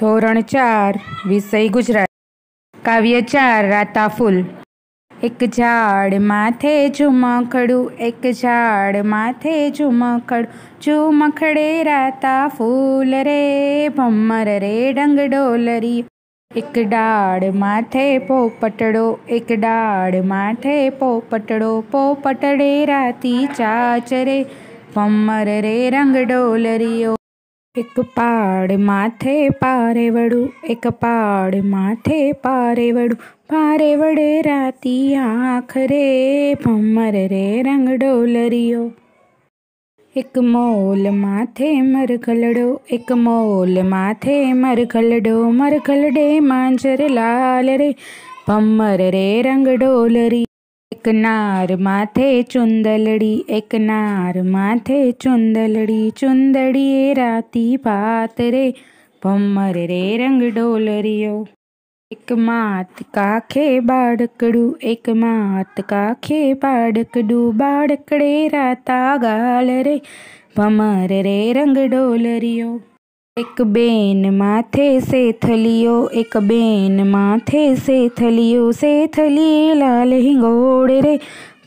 ધોરણ ચાર વિષય ગુજરાત કાવ્ય ચાર રાતા ફૂલ એક ઝાડ માથે ઝુમખડું એક ઝાડ માથે ઝુમખડ ઝુમખડે રાતા ફૂલ રે ભમર રે ડંગડોલરી એક ડાળ માથે પોપટડો એક ડાળ માથે પોપટડો પોપટડે રાતી ચાચરે ભમર રે રંગડોલરીઓ એક પાડ માથે પારેવડું એક પાડ માથે પારેવડું પારેવડે રાતી આખરે ભમર રે રંગડોલરિયો એક મોલ માથે મરઘલડો એક મોલ માથે મરઘલડો મરઘલડે માંજર લાલ રે ભમર રે રંગડોલરી એક નાર માથે ચુંદલડી એક નાર માથે ચુંદલડી ચુંદડીએ રાતી ભાત રે ભમર રે રંગ ડોલરિયો એક માત કાખે બાળકડું એક માત કાખે બાળકડું બાળકડે રાતા ગાલ રે ભમર રે રંગ ડોલરિયો એક બેન માથે સેથલિયો એક બેન માથે સેથલિયો સેથલીએ લાલ હિંગોળ રે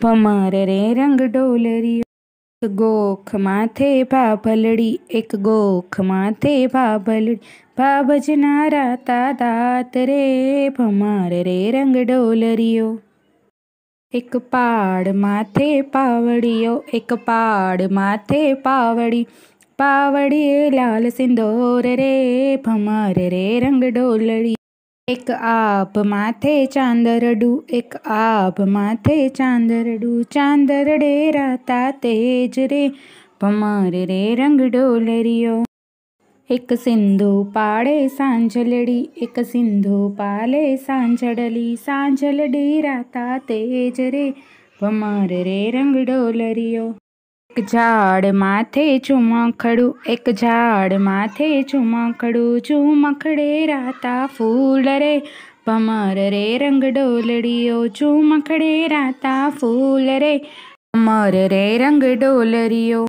ભમર રે રંગ ડોલરિયો એક ગોખ માથે ભાભલડી એક ગોખ માથે ભાભલડી ભાભજનારા તા દાત રે ભમર રે રંગ ડોલરિયો એક પાડ માથે પાવડિયો એક પાડ માથે પાવડી पावड़िए लाल सिंदोर रे भमर रे रंग डोलड़ी एक आप माथे चांदरडू एक आप माथे चांदरडू चांदरडे राता तेज रे ભમર રે રંગ ડોલરીઓ એક સિંધુ પાડે સાંજલડી એક સિંધુ પાલે સાંજડલી સાંજલડી રાતા તેજ રે ભમર રે રંગ ડોલરીઓ એક ઝાડ માથે ચુમખડું એક ઝાડ માથે ચુમખડું ચુમખડે રાતા ફૂલ રે ભમર રે રંગ ડોલડીઓ ચુમખડે રાતા ફૂલ રે પમર રે રંગ ડોલરીઓ